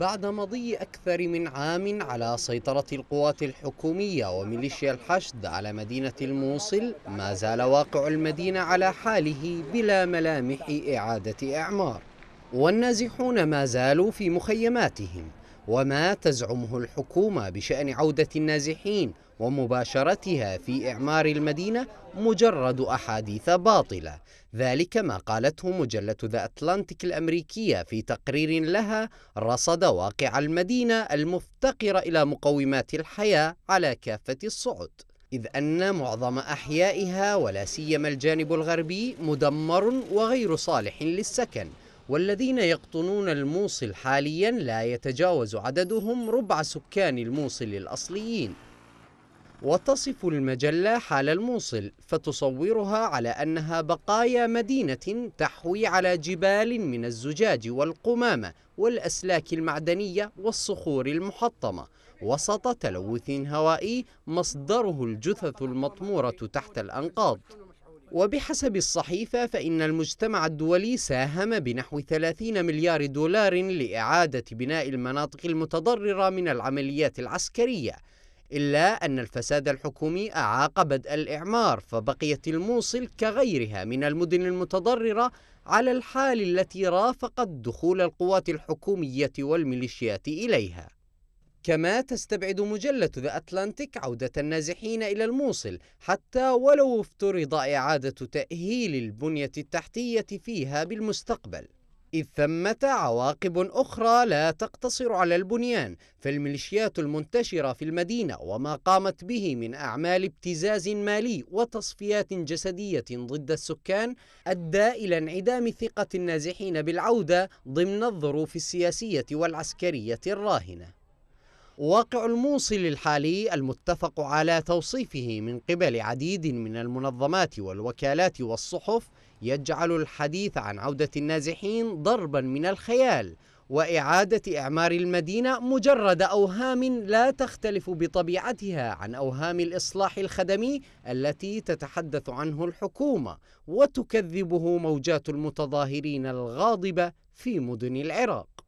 بعد مضي أكثر من عام على سيطرة القوات الحكومية وميليشيا الحشد على مدينة الموصل ما زال واقع المدينة على حاله بلا ملامح إعادة إعمار والنازحون ما زالوا في مخيماتهم وما تزعمه الحكومة بشأن عودة النازحين ومباشرتها في إعمار المدينة مجرد أحاديث باطلة ذلك ما قالته مجلة ذا أتلانتيك الأمريكية في تقرير لها رصد واقع المدينة المفتقرة إلى مقومات الحياة على كافة الصعد إذ أن معظم أحيائها ولا سيما الجانب الغربي مدمر وغير صالح للسكن والذين يقطنون الموصل حاليا لا يتجاوز عددهم ربع سكان الموصل الأصليين وتصف المجلة حال الموصل فتصورها على أنها بقايا مدينة تحوي على جبال من الزجاج والقمامة والأسلاك المعدنية والصخور المحطمة وسط تلوث هوائي مصدره الجثث المطمورة تحت الأنقاض وبحسب الصحيفة فإن المجتمع الدولي ساهم بنحو 30 مليار دولار لإعادة بناء المناطق المتضررة من العمليات العسكرية إلا أن الفساد الحكومي أعاق بدء الإعمار فبقيت الموصل كغيرها من المدن المتضررة على الحال التي رافقت دخول القوات الحكومية والميليشيات إليها كما تستبعد مجلة ذا أتلانتيك عودة النازحين إلى الموصل حتى ولو افترض إعادة تأهيل البنية التحتية فيها بالمستقبل إذ ثمة عواقب أخرى لا تقتصر على البنيان فالميليشيات المنتشرة في المدينة وما قامت به من أعمال ابتزاز مالي وتصفيات جسدية ضد السكان أدى إلى انعدام ثقة النازحين بالعودة ضمن الظروف السياسية والعسكرية الراهنة واقع الموصل الحالي المتفق على توصيفه من قبل عديد من المنظمات والوكالات والصحف يجعل الحديث عن عودة النازحين ضربا من الخيال وإعادة إعمار المدينة مجرد أوهام لا تختلف بطبيعتها عن أوهام الإصلاح الخدمي التي تتحدث عنه الحكومة وتكذبه موجات المتظاهرين الغاضبة في مدن العراق